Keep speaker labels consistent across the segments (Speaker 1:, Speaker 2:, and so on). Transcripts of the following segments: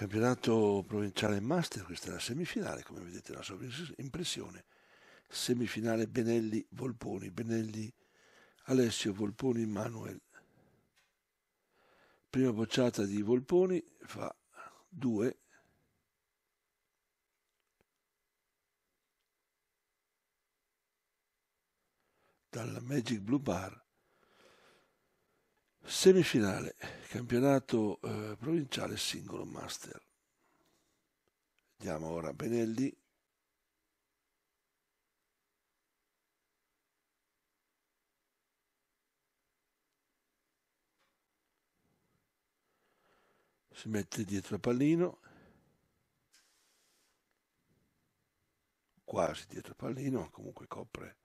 Speaker 1: Campionato provinciale master, questa è la semifinale, come vedete la sua impressione. Semifinale Benelli Volponi, Benelli Alessio Volponi Manuel. Prima bocciata di Volponi fa 2. Dalla Magic Blue Bar Semifinale, campionato eh, provinciale singolo master. Vediamo ora a Benelli. Si mette dietro il pallino. Quasi dietro il pallino, comunque copre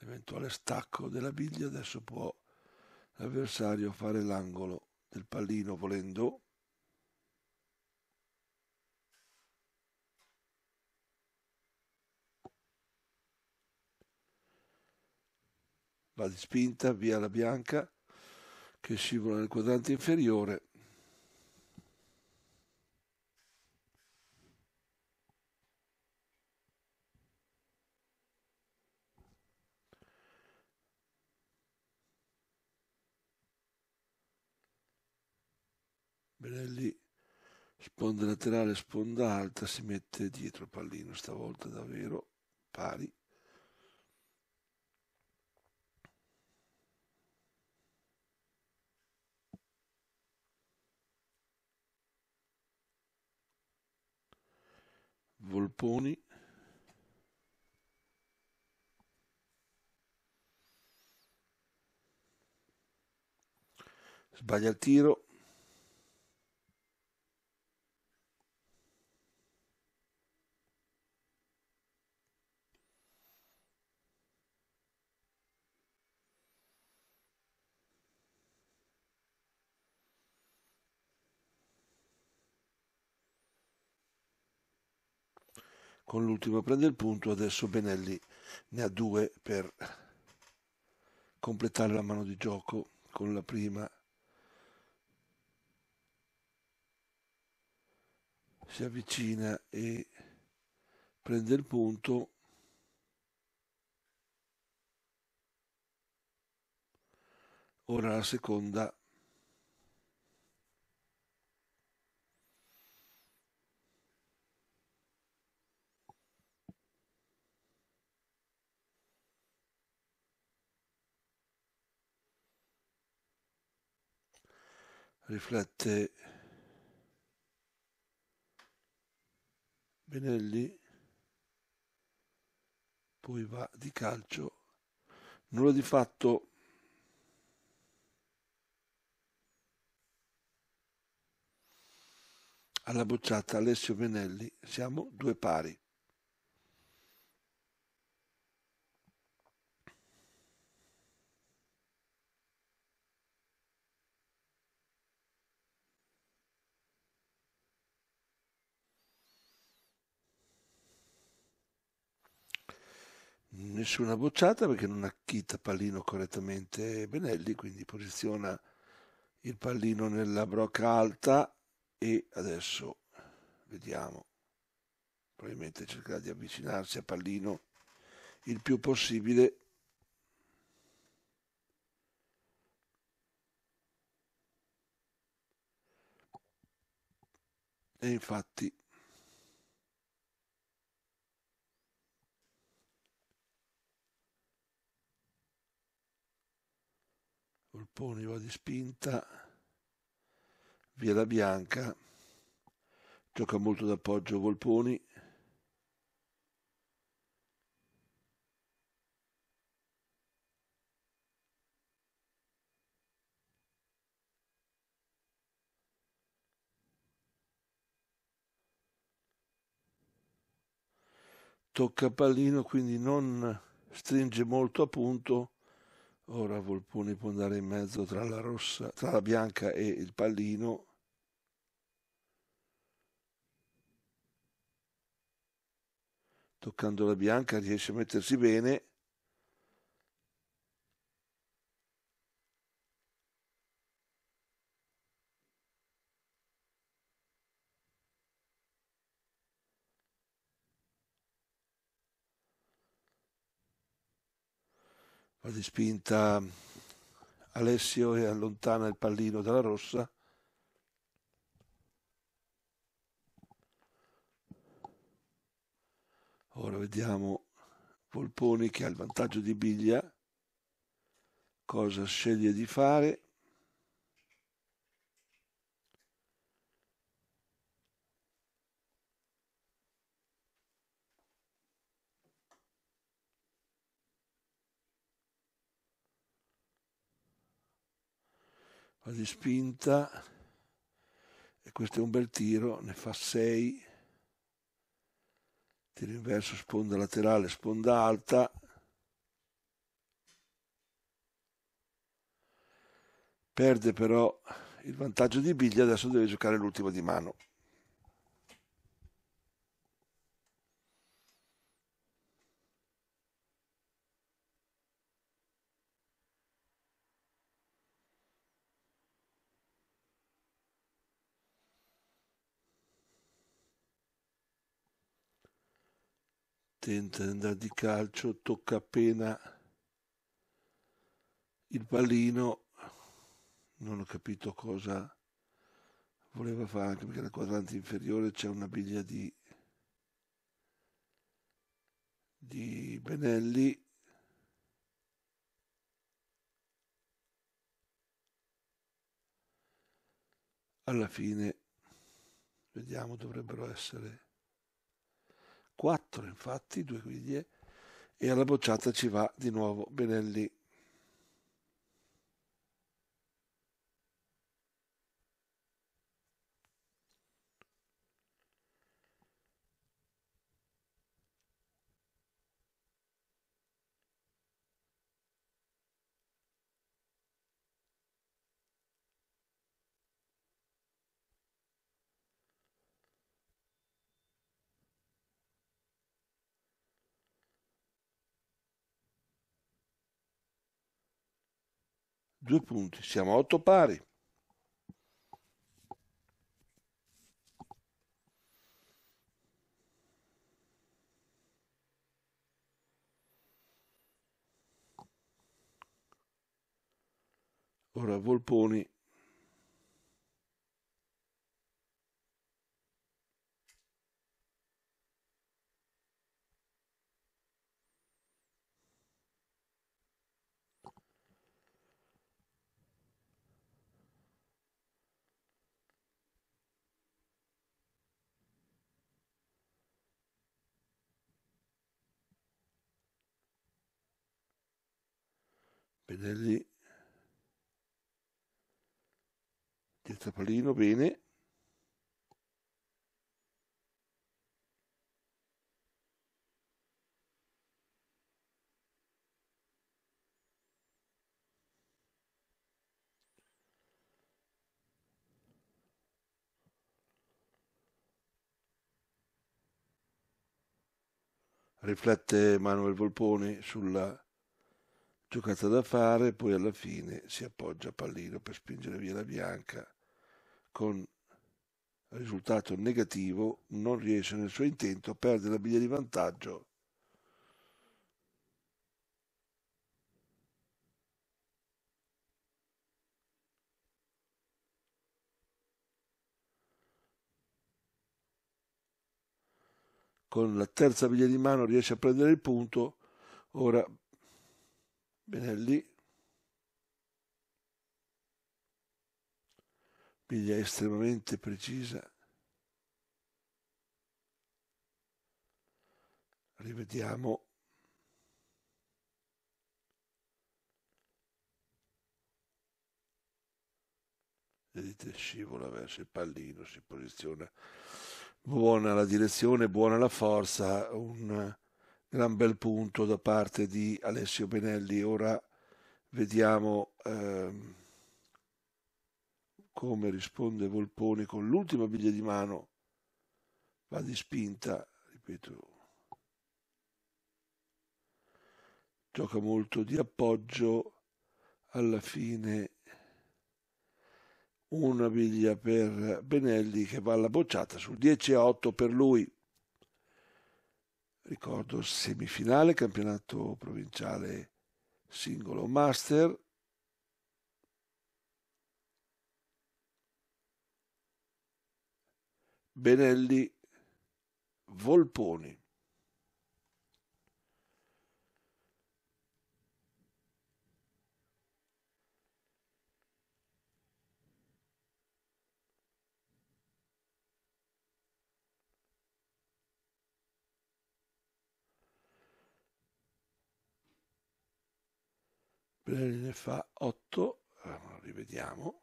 Speaker 1: l'eventuale stacco della biglia. Adesso può l'avversario fare l'angolo del pallino volendo va di spinta via la bianca che scivola nel quadrante inferiore sponda laterale, sponda alta, si mette dietro il pallino, stavolta davvero pari. Volponi. Sbaglia il tiro, con l'ultimo prende il punto, adesso Benelli ne ha due per completare la mano di gioco con la prima. Si avvicina e prende il punto. Ora la seconda riflette Benelli, poi va di calcio, nulla di fatto. Alla bocciata Alessio Benelli siamo due pari. nessuna bocciata perché non acchitta pallino correttamente Benelli, quindi posiziona il pallino nella brocca alta e adesso vediamo, probabilmente cercherà di avvicinarsi a pallino il più possibile. E infatti Giappone, Riva di Spinta, Via la Bianca, gioca molto d'appoggio Volponi. Tocca pallino, quindi non stringe molto a punto Ora Volpone può andare in mezzo tra la rossa, tra la bianca e il pallino. Toccando la bianca riesce a mettersi bene. di spinta Alessio e allontana il pallino dalla rossa. Ora vediamo Polponi che ha il vantaggio di Biglia. Cosa sceglie di fare? di spinta e questo è un bel tiro, ne fa 6, tiro inverso sponda laterale, sponda alta, perde però il vantaggio di Biglia, adesso deve giocare l'ultima di mano. tenta di calcio, tocca appena il pallino, non ho capito cosa voleva fare, anche perché nel quadrante inferiore c'è una biglia di, di Benelli. Alla fine, vediamo, dovrebbero essere 4 infatti, due guidie, e alla bocciata ci va di nuovo Benelli. due punti, siamo a otto pari. Ora Volponi Pennelli dietro palino, bene. riflette Manuel Volpone sulla giocata da fare, poi alla fine si appoggia a pallino per spingere via la bianca con risultato negativo, non riesce nel suo intento, perde la biglia di vantaggio. Con la terza biglia di mano riesce a prendere il punto, ora Viene lì, piglia estremamente precisa. Rivediamo vedete scivola verso il pallino, si posiziona buona la direzione, buona la forza, un gran bel punto da parte di Alessio Benelli. Ora vediamo ehm, come risponde Volpone con l'ultima biglia di mano. Va di spinta, ripeto. Gioca molto di appoggio. Alla fine una biglia per Benelli che va alla bocciata sul 10 a 8 per lui ricordo semifinale campionato provinciale singolo master Benelli Volponi ne fa 8, rivediamo.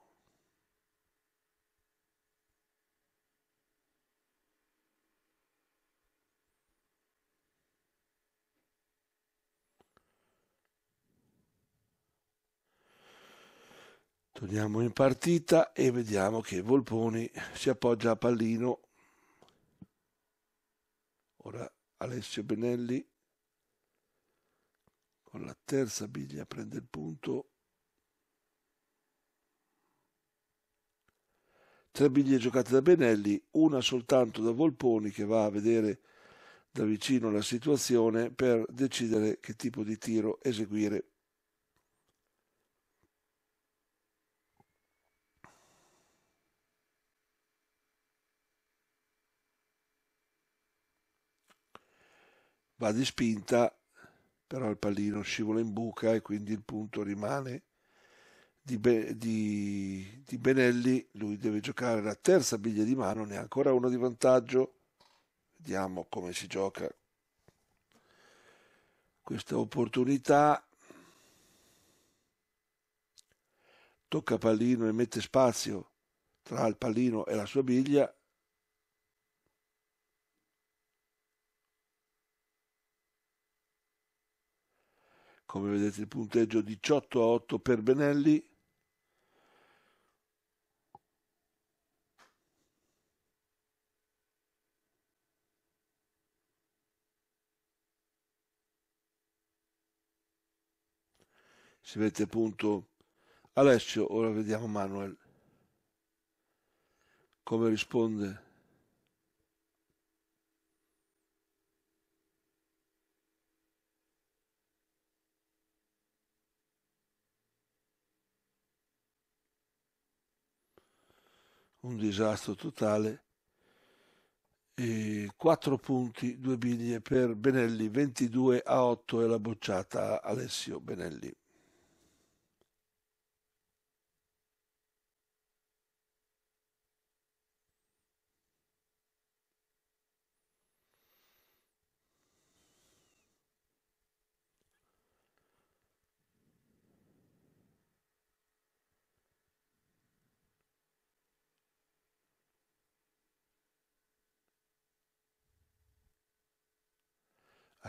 Speaker 1: Torniamo in partita e vediamo che Volponi si appoggia a pallino. Ora Alessio Benelli con la terza biglia prende il punto Tre biglie giocate da Benelli, una soltanto da Volponi che va a vedere da vicino la situazione per decidere che tipo di tiro eseguire. Va di spinta però il pallino scivola in buca e quindi il punto rimane di, Be- di, di Benelli, lui deve giocare la terza biglia di mano, ne ha ancora uno di vantaggio, vediamo come si gioca questa opportunità. Tocca pallino e mette spazio tra il pallino e la sua biglia, come vedete il punteggio 18 a 8 per Benelli si mette punto Alessio ora vediamo Manuel come risponde un disastro totale. E 4 punti, 2 biglie per Benelli, 22 a 8 e la bocciata a Alessio Benelli.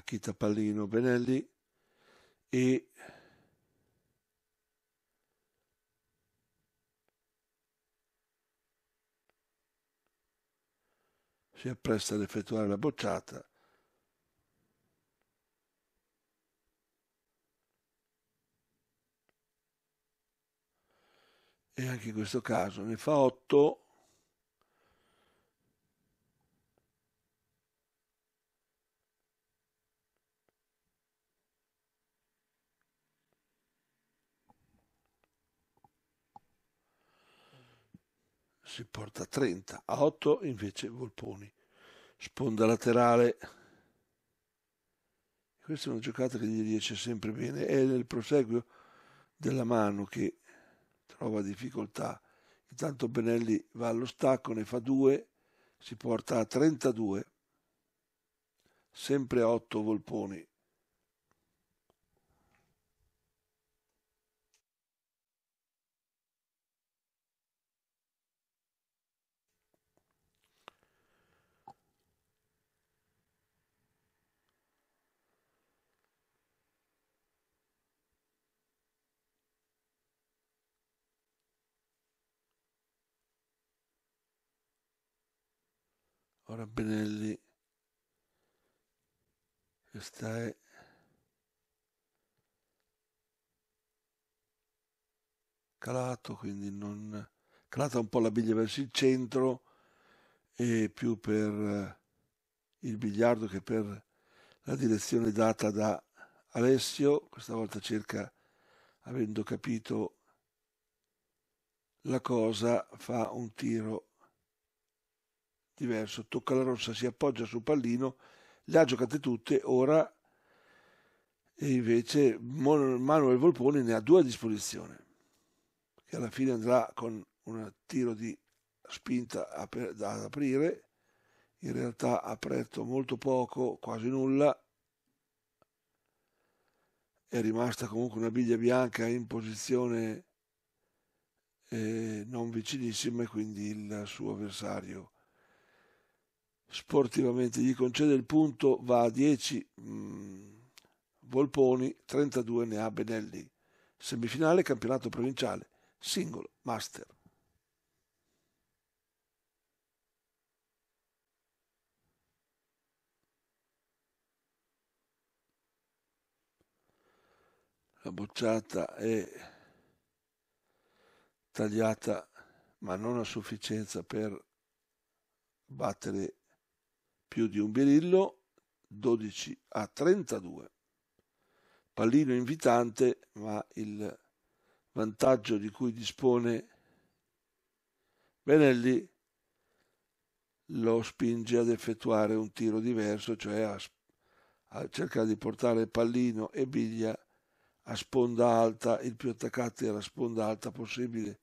Speaker 1: Chita Pallino Benelli e si appresta ad effettuare la bocciata. E anche in questo caso ne fa 8. si porta a 30, a 8 invece Volponi. Sponda laterale. Questa è una giocata che gli riesce sempre bene. È nel proseguio della mano che trova difficoltà. Intanto Benelli va allo stacco, ne fa due, si porta a 32. Sempre a 8 Volponi. Laura Benelli, questa è calato, quindi non calata un po' la biglia verso il centro e più per eh, il biliardo che per la direzione data da Alessio, questa volta cerca, avendo capito la cosa, fa un tiro diverso, tocca la rossa, si appoggia sul pallino, le ha giocate tutte, ora invece Manuel Volpone ne ha due a disposizione, che alla fine andrà con un tiro di spinta ad aprire, in realtà ha aperto molto poco, quasi nulla, è rimasta comunque una biglia bianca in posizione eh, non vicinissima e quindi il suo avversario sportivamente gli concede il punto, va a 10 mh, mm, Volponi, 32 ne ha Benelli. Semifinale campionato provinciale, singolo, master. La bocciata è tagliata ma non a sufficienza per battere più di un birillo 12 a 32. Pallino invitante, ma il vantaggio di cui dispone Benelli lo spinge ad effettuare un tiro diverso, cioè a, a cercare di portare Pallino e Biglia a sponda alta, il più attaccati alla sponda alta possibile.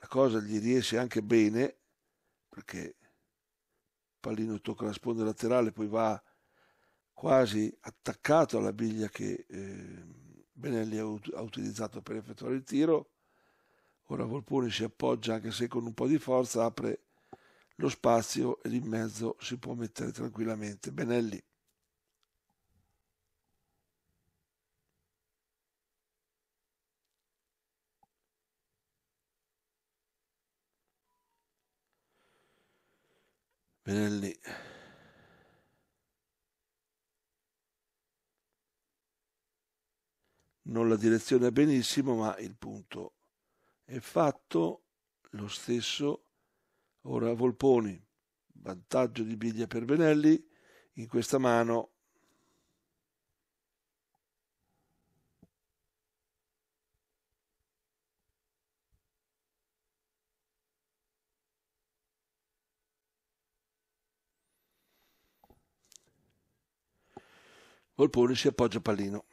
Speaker 1: La cosa gli riesce anche bene, perché pallino tocca la sponda laterale, poi va quasi attaccato alla biglia che eh, Benelli ha, ut- ha utilizzato per effettuare il tiro. Ora Volpone si appoggia anche se con un po' di forza apre lo spazio e in mezzo si può mettere tranquillamente Benelli. Benelli. Non la direzione benissimo, ma il punto è fatto lo stesso. Ora Volponi, vantaggio di biglia per Benelli, in questa mano Volpone si appoggia a pallino.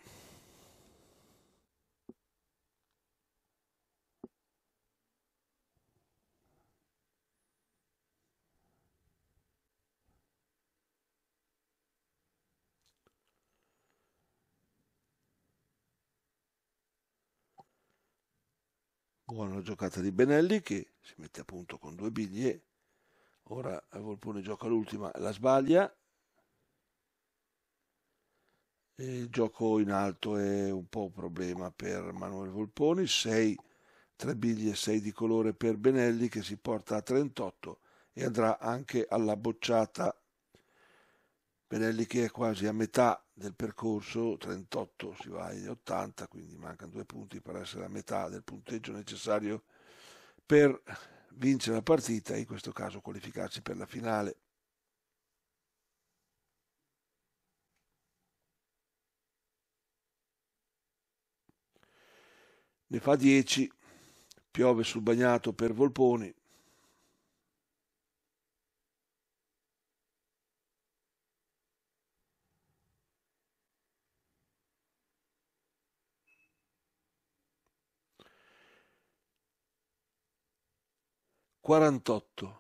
Speaker 1: Buona giocata di Benelli che si mette a punto con due biglie. Ora Volpone gioca l'ultima, la sbaglia, il gioco in alto è un po' un problema per Manuel Volponi, 6 tre biglie 6 di colore per Benelli che si porta a 38 e andrà anche alla bocciata. Benelli che è quasi a metà del percorso, 38 si va agli 80, quindi mancano due punti per essere a metà del punteggio necessario per vincere la partita e in questo caso qualificarsi per la finale. ne fa 10, piove sul bagnato per Volponi. Quarantotto.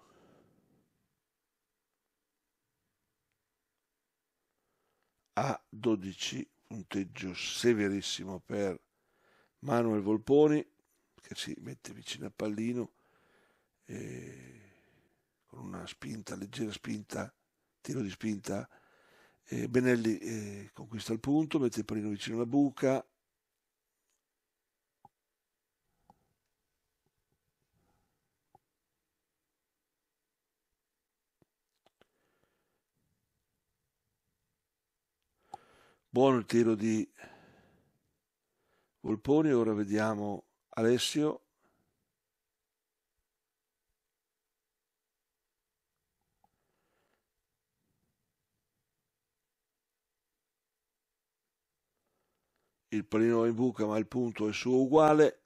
Speaker 1: A dodici punteggio severissimo per Manuel Volponi che si mette vicino a pallino con una spinta, leggera spinta, tiro di spinta. Eh, Benelli eh, conquista il punto, mette il pallino vicino alla buca. Buono il tiro di Volponi, ora vediamo Alessio. Il pallino in buca ma il punto è suo uguale.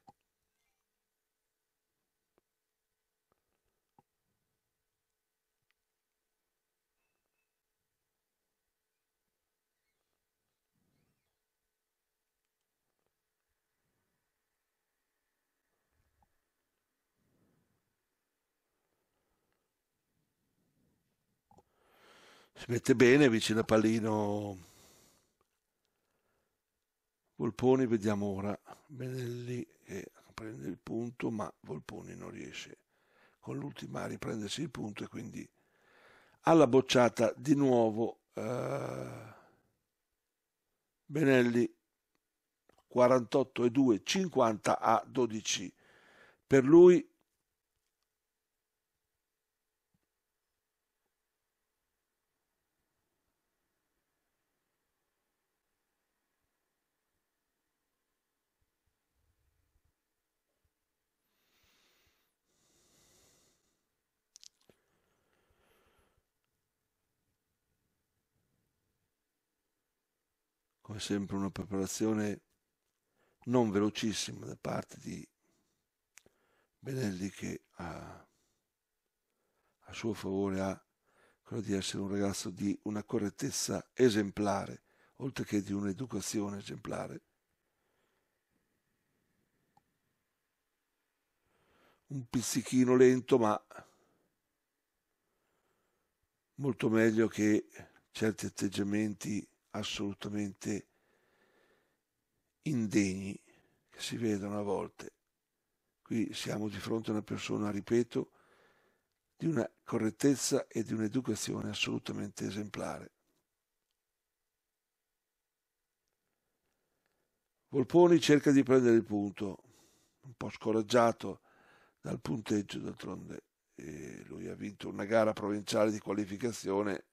Speaker 1: si mette bene vicino a Pallino Volponi vediamo ora Benelli eh, prende il punto ma Volponi non riesce con l'ultima a riprendersi il punto e quindi alla bocciata di nuovo eh, Benelli 48 e 2 50 a 12 per lui come sempre una preparazione non velocissima da parte di Benelli che a, a suo favore ha quello di essere un ragazzo di una correttezza esemplare, oltre che di un'educazione esemplare. Un pizzichino lento, ma molto meglio che certi atteggiamenti assolutamente indegni che si vedono a volte. Qui siamo di fronte a una persona, ripeto, di una correttezza e di un'educazione assolutamente esemplare. Volponi cerca di prendere il punto, un po' scoraggiato dal punteggio d'altronde. E lui ha vinto una gara provinciale di qualificazione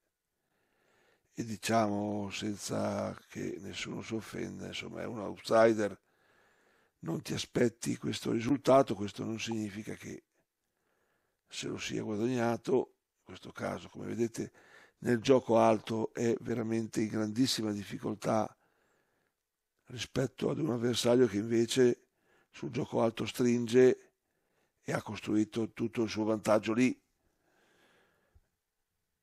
Speaker 1: e diciamo senza che nessuno si offenda, insomma è un outsider, non ti aspetti questo risultato, questo non significa che se lo sia guadagnato, in questo caso come vedete nel gioco alto è veramente in grandissima difficoltà rispetto ad un avversario che invece sul gioco alto stringe e ha costruito tutto il suo vantaggio lì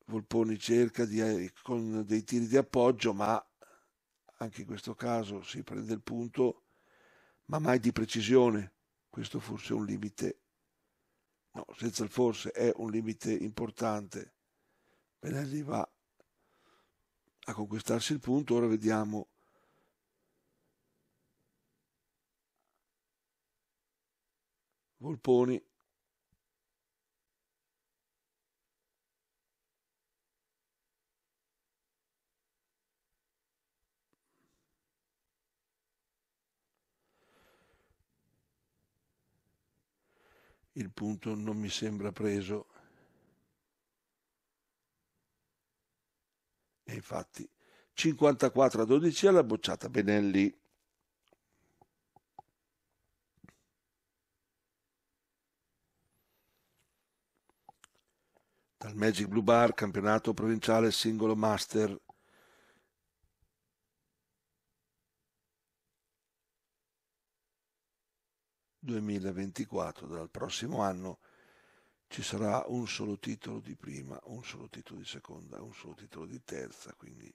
Speaker 1: Volponi cerca di, eh, con dei tiri di appoggio, ma anche in questo caso si prende il punto, ma mai di precisione. Questo forse è un limite, no, senza il forse è un limite importante. Benelli va a conquistarsi il punto, ora vediamo. Volponi il punto non mi sembra preso. E infatti 54 a 12 alla bocciata Benelli. Dal Magic Blue Bar, campionato provinciale singolo master 2024, dal prossimo anno, ci sarà un solo titolo di prima, un solo titolo di seconda, un solo titolo di terza, quindi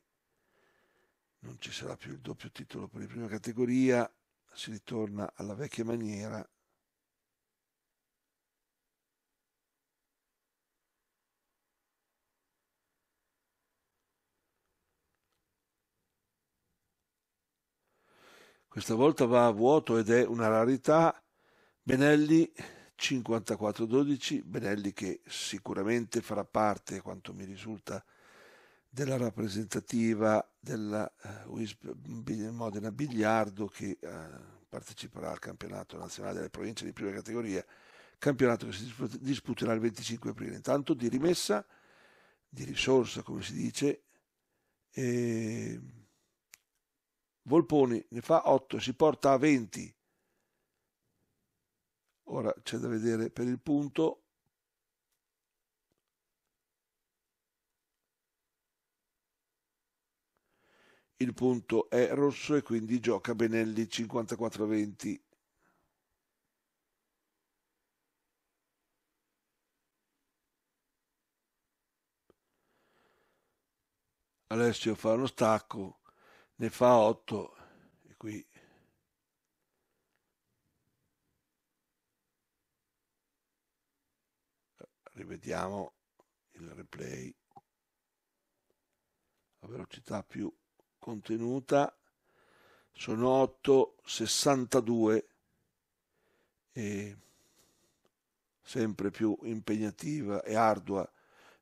Speaker 1: non ci sarà più il doppio titolo per la prima categoria, si ritorna alla vecchia maniera. Questa volta va a vuoto ed è una rarità Benelli 54-12, Benelli che sicuramente farà parte, quanto mi risulta, della rappresentativa della uh, Modena Bigliardo che uh, parteciperà al campionato nazionale delle province di prima categoria, campionato che si disputerà il 25 aprile. Intanto di rimessa, di risorsa come si dice, e... Ehm, Volponi ne fa 8, si porta a 20 Ora c'è da vedere per il punto il punto è rosso e quindi gioca Benelli 54-20. Alessio fa uno stacco, ne fa 8 e qui rivediamo il replay La velocità più contenuta sono 8,62 e sempre più impegnativa e ardua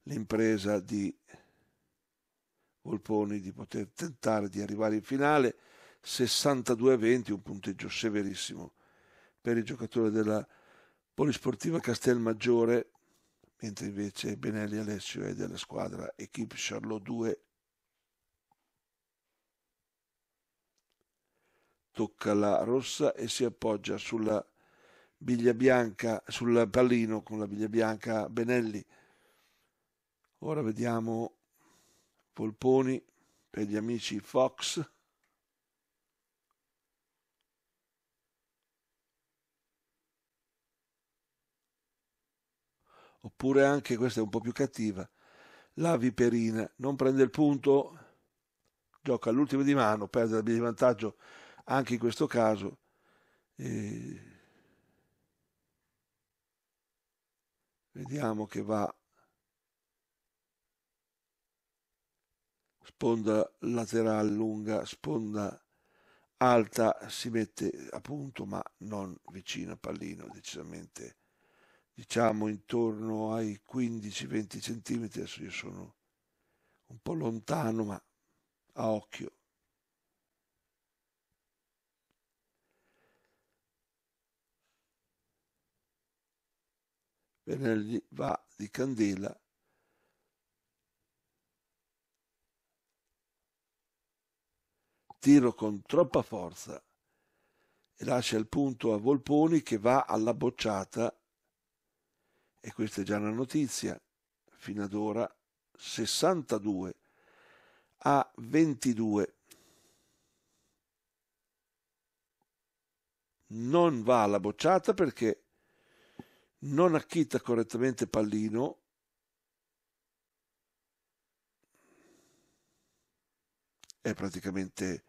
Speaker 1: l'impresa di Volponi di poter tentare di arrivare in finale 62-20 un punteggio severissimo per il giocatore della Polisportiva Castelmaggiore mentre invece Benelli Alessio è della squadra Equipe Charlotte 2. Tocca la rossa e si appoggia sulla biglia bianca, sul pallino con la biglia bianca Benelli. Ora vediamo Polponi per gli amici Fox. oppure anche questa è un po' più cattiva, la viperina non prende il punto, gioca all'ultimo di mano, perde la di vantaggio anche in questo caso. E... Vediamo che va sponda laterale lunga, sponda alta, si mette a punto ma non vicino al pallino, decisamente diciamo intorno ai 15-20 centimetri, adesso io sono un po' lontano ma a occhio. Venerdì va di candela tiro con troppa forza e lascia il punto a Volponi che va alla bocciata e questa è già una notizia, fino ad ora 62 a 22. Non va alla bocciata perché non acchitta correttamente pallino. È praticamente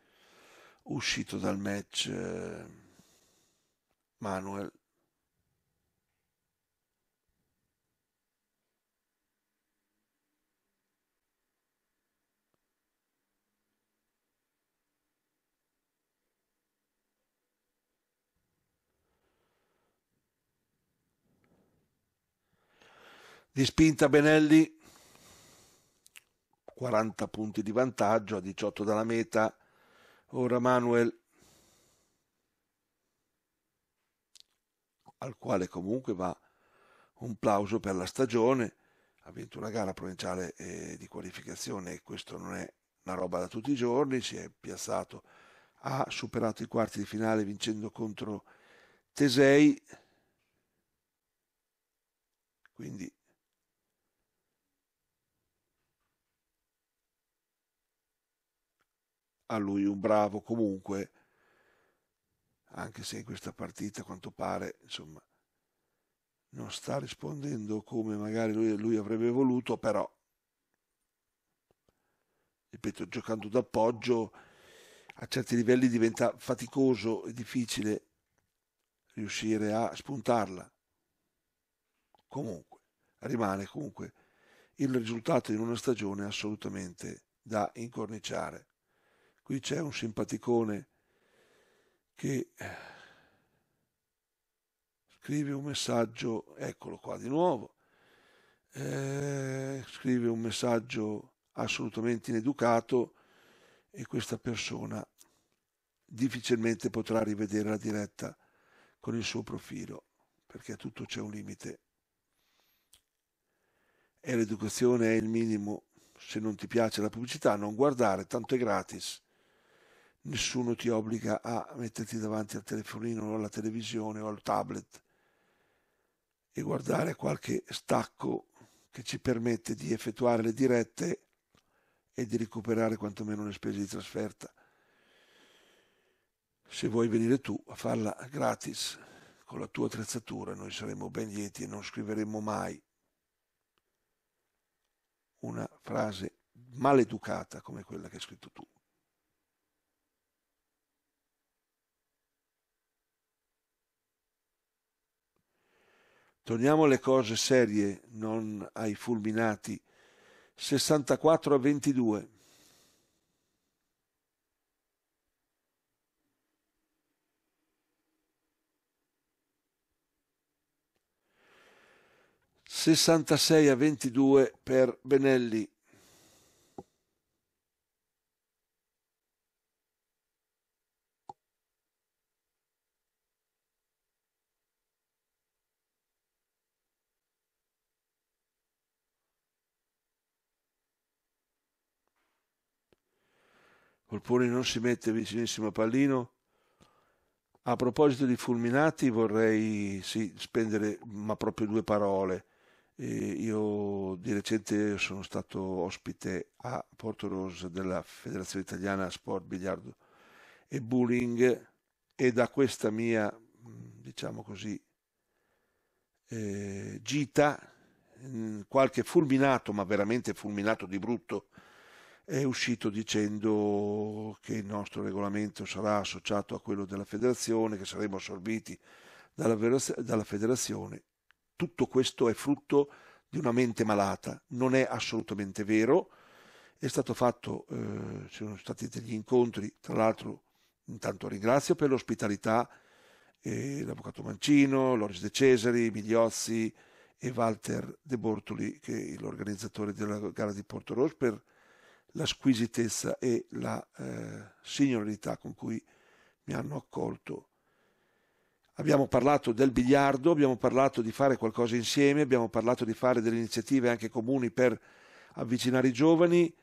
Speaker 1: uscito dal match eh, Manuel. Di spinta Benelli, 40 punti di vantaggio a 18 dalla meta. Ora Manuel, al quale comunque va un plauso per la stagione, ha vinto una gara provinciale eh, di qualificazione e questo non è una roba da tutti i giorni, si è piazzato, ha superato i quarti di finale vincendo contro Tesei, quindi a lui un bravo comunque, anche se in questa partita a quanto pare insomma, non sta rispondendo come magari lui, lui avrebbe voluto, però ripeto, giocando d'appoggio a certi livelli diventa faticoso e difficile riuscire a spuntarla. Comunque, rimane comunque il risultato in una stagione assolutamente da incorniciare. Qui c'è un simpaticone che eh, scrive un messaggio, eccolo qua di nuovo, eh, scrive un messaggio assolutamente ineducato e questa persona difficilmente potrà rivedere la diretta con il suo profilo, perché a tutto c'è un limite. E l'educazione è il minimo. Se non ti piace la pubblicità, non guardare, tanto è gratis nessuno ti obbliga a metterti davanti al telefonino o alla televisione o al tablet e guardare qualche stacco che ci permette di effettuare le dirette e di recuperare quantomeno le spese di trasferta. Se vuoi venire tu a farla gratis con la tua attrezzatura, noi saremo ben lieti e non scriveremo mai una frase maleducata come quella che hai scritto tu. Torniamo alle cose serie, non ai fulminati. 64 a 22. Sessantasei a ventidue per Benelli. oppure non si mette vicinissimo a pallino. A proposito di fulminati vorrei sì, spendere ma proprio due parole. Eh, io di recente sono stato ospite a Porto Rose della Federazione Italiana Sport Biliardo e Bowling e da questa mia, diciamo così, eh, gita, mm, qualche fulminato, ma veramente fulminato di brutto, è uscito dicendo che il nostro regolamento sarà associato a quello della federazione, che saremo assorbiti dalla, dalla federazione. Tutto questo è frutto di una mente malata, non è assolutamente vero. È stato fatto, eh, ci sono stati degli incontri, tra l'altro intanto ringrazio per l'ospitalità eh, l'avvocato Mancino, Loris De Cesari, Migliozzi e Walter De Bortoli, che è l'organizzatore della gara di Porto Rosso, per la squisitezza e la eh, signorilità con cui mi hanno accolto. Abbiamo parlato del biliardo, abbiamo parlato di fare qualcosa insieme, abbiamo parlato di fare delle iniziative anche comuni per avvicinare i giovani,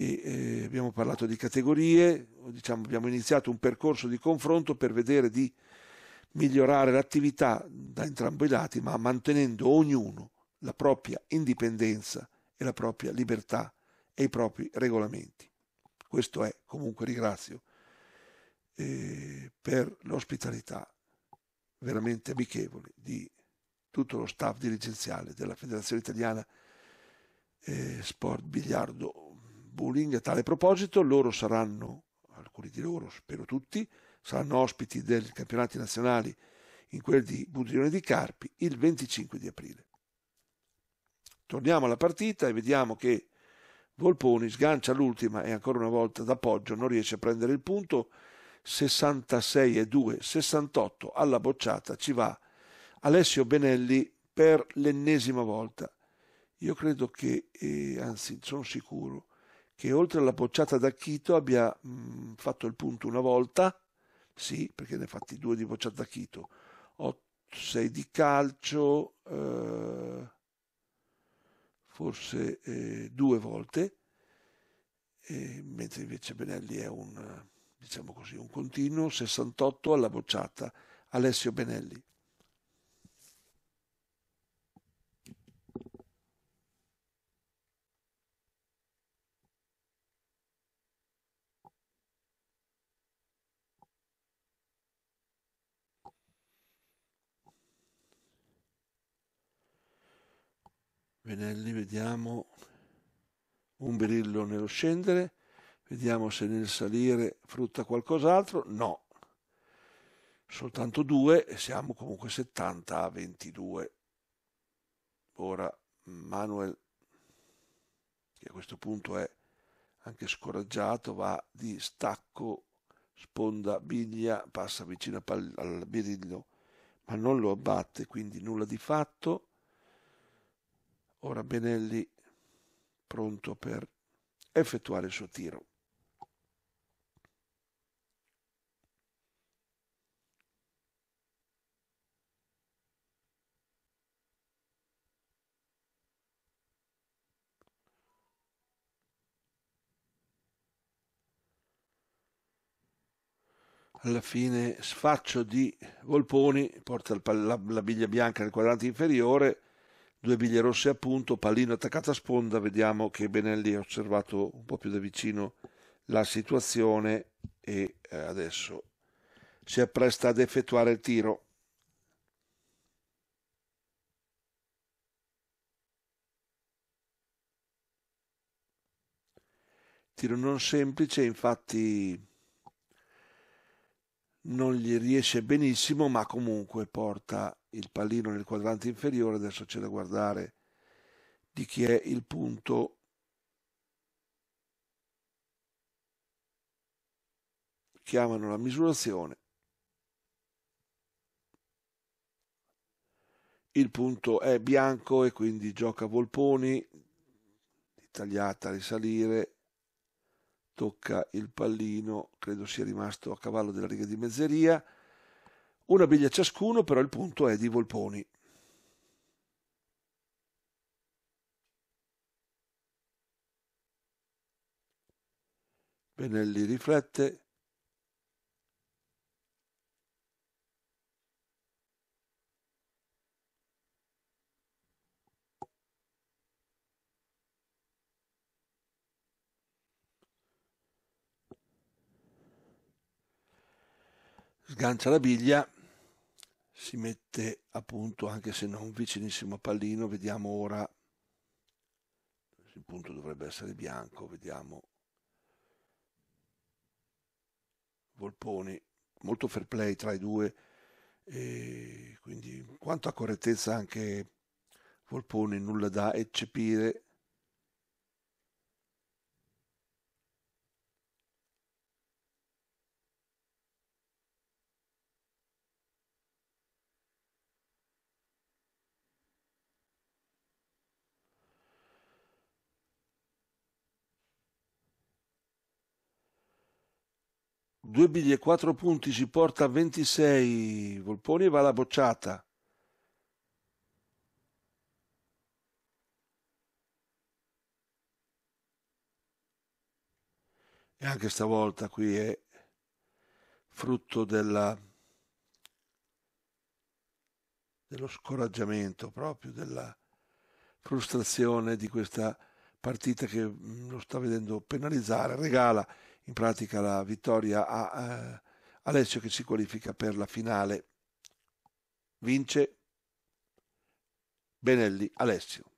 Speaker 1: e, eh, abbiamo parlato di categorie, diciamo, abbiamo iniziato un percorso di confronto per vedere di migliorare l'attività da entrambi i lati, ma mantenendo ognuno la propria indipendenza e la propria libertà e i propri regolamenti. Questo è, comunque ringrazio eh, per l'ospitalità veramente amichevole di tutto lo staff dirigenziale della Federazione Italiana eh, Sport Biliardo Bowling. A tale proposito loro saranno, alcuni di loro, spero tutti, saranno ospiti dei campionati nazionali in quel di Budrione di Carpi il 25 di aprile. Torniamo alla partita e vediamo che Volponi sgancia l'ultima e ancora una volta d'appoggio non riesce a prendere il punto. 66 e 2, 68 alla bocciata ci va Alessio Benelli per l'ennesima volta. Io credo che, eh, anzi sono sicuro, che oltre alla bocciata da abbia mh, mm, fatto il punto una volta, sì, perché ne ha fatti due di bocciata da Chito, 6 di calcio, eh, forse eh, due volte, eh, mentre invece Benelli è un, diciamo così, un continuo 68 alla bocciata. Alessio Benelli. Benelli, vediamo un berillo nello scendere, vediamo se nel salire frutta qualcos'altro, no, soltanto due e siamo comunque 70 a 22. Ora Manuel, che a questo punto è anche scoraggiato, va di stacco, sponda, biglia, passa vicino al birillo, ma non lo abbatte, quindi nulla di fatto. Ora Benelli pronto per effettuare il suo tiro. alla fine sfaccio di Volponi, porta la, la, la biglia bianca nel quadrante inferiore, due biglie rosse appunto, pallino attaccato a sponda, vediamo che Benelli ha osservato un po' più da vicino la situazione e eh, adesso si appresta ad effettuare il tiro. Tiro non semplice, infatti non gli riesce benissimo, ma comunque porta il pallino nel quadrante inferiore. Adesso c'è da guardare di chi è il punto chiamano la misurazione il punto è bianco e quindi gioca Volponi tagliata a risalire tocca il pallino, credo sia rimasto a cavallo della riga di mezzeria, una biglia ciascuno, però il punto è di Volponi. Benelli riflette, sgancia la biglia, si mette a punto anche se non vicinissimo a pallino, vediamo ora, il punto dovrebbe essere bianco, vediamo Volponi, molto fair play tra i due, quindi quanto a correttezza anche Volponi nulla da eccepire, 2 biglie e 4 punti ci porta a 26 Volponi va alla bocciata e anche stavolta qui è frutto della, dello scoraggiamento proprio della frustrazione di questa partita che mm, lo sta vedendo penalizzare regala in pratica la vittoria a eh, Alessio che si qualifica per la finale. Vince Benelli Alessio.